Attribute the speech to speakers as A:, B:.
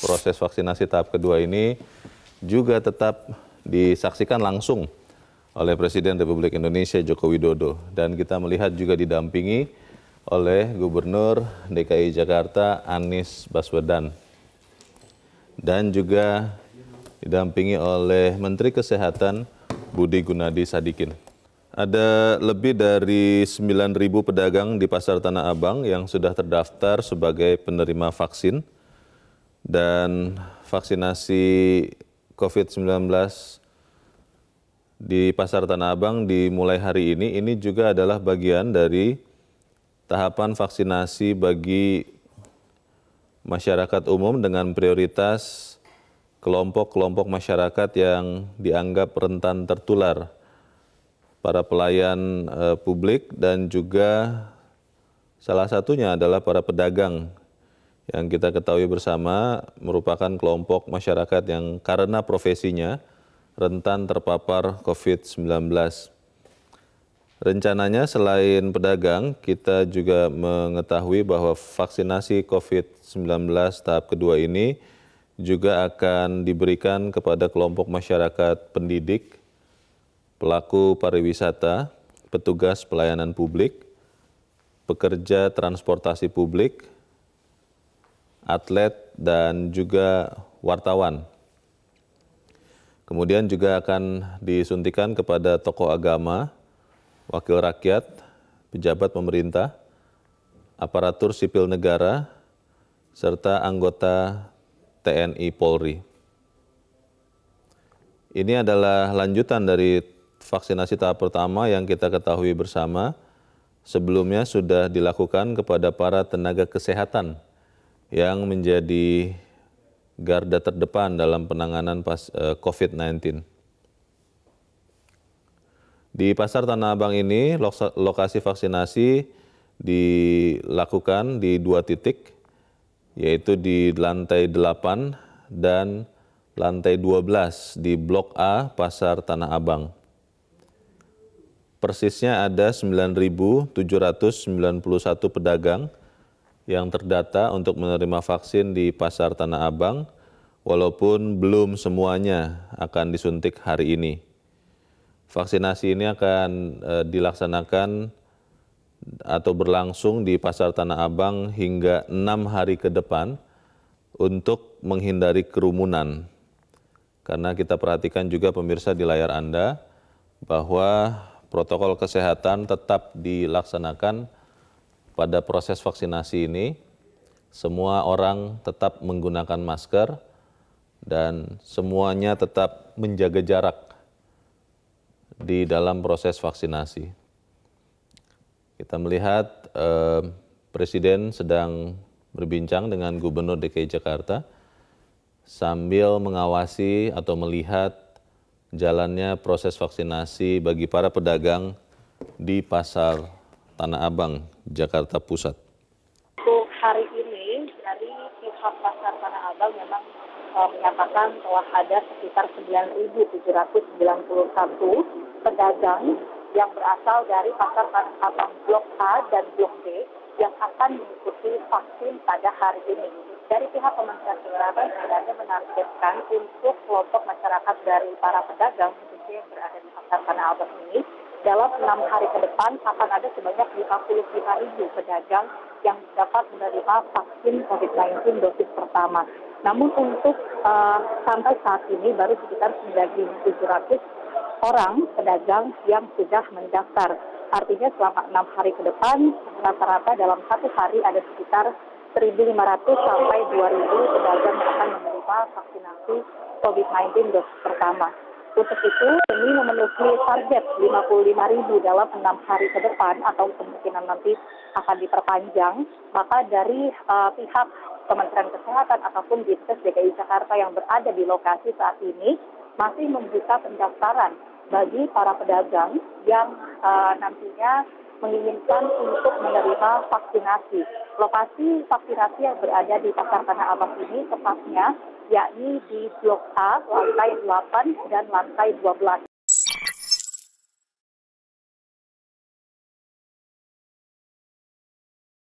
A: proses vaksinasi tahap kedua ini juga tetap disaksikan langsung oleh Presiden Republik Indonesia Joko Widodo dan kita melihat juga didampingi oleh Gubernur DKI Jakarta Anies Baswedan dan juga didampingi oleh Menteri Kesehatan Budi Gunadi Sadikin. Ada lebih dari 9.000 pedagang di Pasar Tanah Abang yang sudah terdaftar sebagai penerima vaksin dan vaksinasi COVID-19 di Pasar Tanah Abang dimulai hari ini, ini juga adalah bagian dari tahapan vaksinasi bagi masyarakat umum dengan prioritas kelompok-kelompok masyarakat yang dianggap rentan tertular, para pelayan eh, publik dan juga salah satunya adalah para pedagang yang kita ketahui bersama merupakan kelompok masyarakat yang karena profesinya rentan terpapar COVID-19. Rencananya selain pedagang, kita juga mengetahui bahwa vaksinasi COVID-19 tahap kedua ini juga akan diberikan kepada kelompok masyarakat pendidik, pelaku pariwisata, petugas pelayanan publik, pekerja transportasi publik, atlet, dan juga wartawan. Kemudian juga akan disuntikan kepada tokoh agama, wakil rakyat, pejabat pemerintah, aparatur sipil negara, serta anggota TNI Polri. Ini adalah lanjutan dari vaksinasi tahap pertama yang kita ketahui bersama. Sebelumnya sudah dilakukan kepada para tenaga kesehatan yang menjadi garda terdepan dalam penanganan pas, eh, COVID-19. Di pasar Tanah Abang ini, lokasi vaksinasi dilakukan di dua titik, yaitu di lantai 8 dan lantai 12 di Blok A, Pasar Tanah Abang. Persisnya ada 9.791 pedagang, yang terdata untuk menerima vaksin di pasar Tanah Abang, walaupun belum semuanya akan disuntik hari ini. Vaksinasi ini akan eh, dilaksanakan atau berlangsung di pasar Tanah Abang hingga enam hari ke depan untuk menghindari kerumunan. Karena kita perhatikan juga pemirsa di layar Anda bahwa protokol kesehatan tetap dilaksanakan pada proses vaksinasi ini semua orang tetap menggunakan masker dan semuanya tetap menjaga jarak di dalam proses vaksinasi. Kita melihat eh, Presiden sedang berbincang dengan Gubernur DKI Jakarta sambil mengawasi atau melihat jalannya proses vaksinasi bagi para pedagang di pasar Tanah Abang, Jakarta Pusat?
B: Untuk hari ini dari pihak pasar Tanah Abang memang eh, menyatakan bahwa ada sekitar 9.791 pedagang yang berasal dari pasar Tanah Abang Blok A dan Blok B yang akan mengikuti vaksin pada hari ini. Dari pihak Kementerian Kesehatan sebenarnya menargetkan untuk kelompok masyarakat dari para pedagang khususnya yang berada di pasar Tanah Abang ini dalam enam hari ke depan akan ada sebanyak 55 ribu pedagang yang dapat menerima vaksin COVID-19 dosis pertama. Namun untuk uh, sampai saat ini baru sekitar 9.700 orang pedagang yang sudah mendaftar. Artinya selama enam hari ke depan rata-rata dalam satu hari ada sekitar 1.500 sampai 2.000 pedagang akan menerima vaksinasi COVID-19 dosis pertama. Untuk itu, demi memenuhi target 55 ribu dalam enam hari ke depan atau kemungkinan nanti akan diperpanjang, maka dari uh, pihak Kementerian Kesehatan ataupun Dinkes DKI Jakarta yang berada di lokasi saat ini masih membuka pendaftaran bagi para pedagang yang uh, nantinya menginginkan untuk menerima vaksinasi. Lokasi vaksinasi yang berada di Pasar Tanah Abang ini tepatnya yakni di Blok A, lantai 8 dan lantai 12.